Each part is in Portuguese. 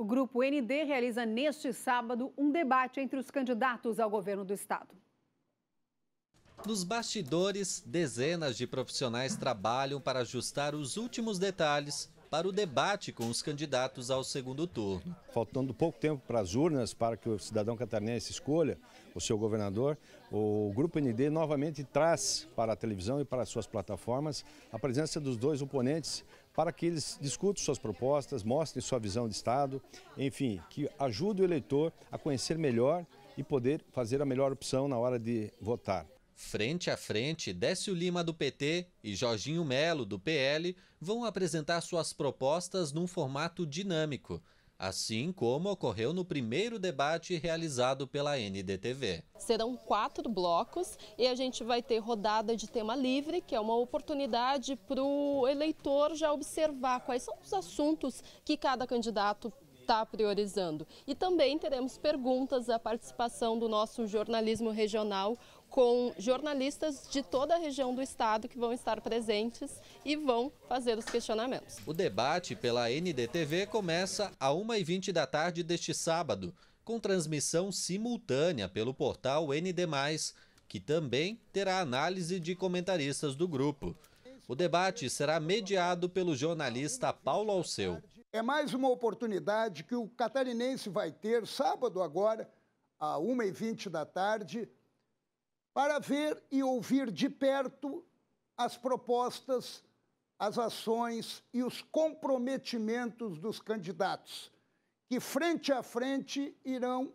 O Grupo ND realiza neste sábado um debate entre os candidatos ao governo do Estado. Nos bastidores, dezenas de profissionais trabalham para ajustar os últimos detalhes para o debate com os candidatos ao segundo turno. Faltando pouco tempo para as urnas, para que o cidadão catarinense escolha o seu governador, o Grupo ND novamente traz para a televisão e para as suas plataformas a presença dos dois oponentes para que eles discutam suas propostas, mostrem sua visão de Estado, enfim, que ajude o eleitor a conhecer melhor e poder fazer a melhor opção na hora de votar. Frente a frente, Décio Lima do PT e Jorginho Melo do PL vão apresentar suas propostas num formato dinâmico, assim como ocorreu no primeiro debate realizado pela NDTV. Serão quatro blocos e a gente vai ter rodada de tema livre, que é uma oportunidade para o eleitor já observar quais são os assuntos que cada candidato está priorizando. E também teremos perguntas, à participação do nosso jornalismo regional, com jornalistas de toda a região do estado que vão estar presentes e vão fazer os questionamentos. O debate pela NDTV começa a 1h20 da tarde deste sábado, com transmissão simultânea pelo portal ND, que também terá análise de comentaristas do grupo. O debate será mediado pelo jornalista Paulo Alceu. É mais uma oportunidade que o catarinense vai ter sábado agora, a 1h20 da tarde, para ver e ouvir de perto as propostas, as ações e os comprometimentos dos candidatos, que frente a frente irão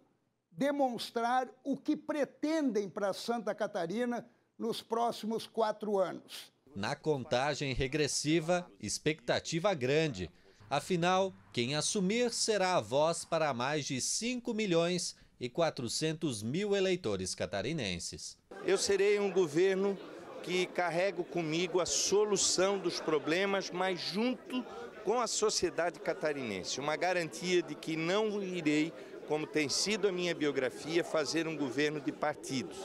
demonstrar o que pretendem para Santa Catarina nos próximos quatro anos. Na contagem regressiva, expectativa grande. Afinal, quem assumir será a voz para mais de 5 milhões e 400 mil eleitores catarinenses. Eu serei um governo que carrego comigo a solução dos problemas, mas junto com a sociedade catarinense. Uma garantia de que não irei, como tem sido a minha biografia, fazer um governo de partidos,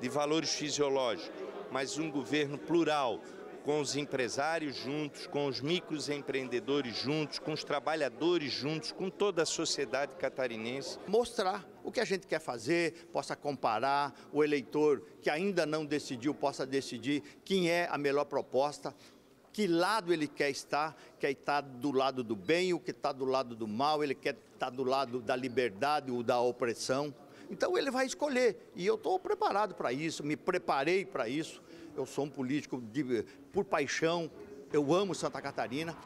de valores fisiológicos, mas um governo plural, com os empresários juntos, com os microempreendedores juntos, com os trabalhadores juntos, com toda a sociedade catarinense. Mostrar o que a gente quer fazer, possa comparar, o eleitor que ainda não decidiu possa decidir quem é a melhor proposta, que lado ele quer estar, quer estar do lado do bem, ou que está do lado do mal, ele quer estar do lado da liberdade ou da opressão. Então ele vai escolher e eu estou preparado para isso, me preparei para isso eu sou um político de, por paixão, eu amo Santa Catarina.